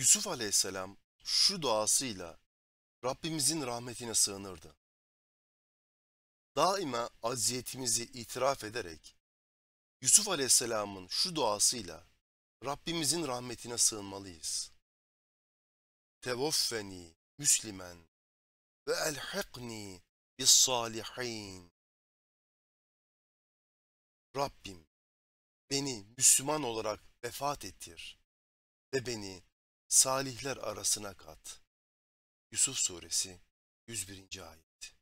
Yusuf aleyhisselam şu duasıyla Rabbimizin rahmetine sığınırdı. Daima aziyetimizi itiraf ederek Yusuf aleyhisselamın şu duasıyla Rabbimizin rahmetine sığınmalıyız. Tevoffeni müslimen ve elhikni bis salihin. Rabbim beni Müslüman olarak vefat ettir ve beni salihler arasına kat. Yusuf Suresi 101. Ayet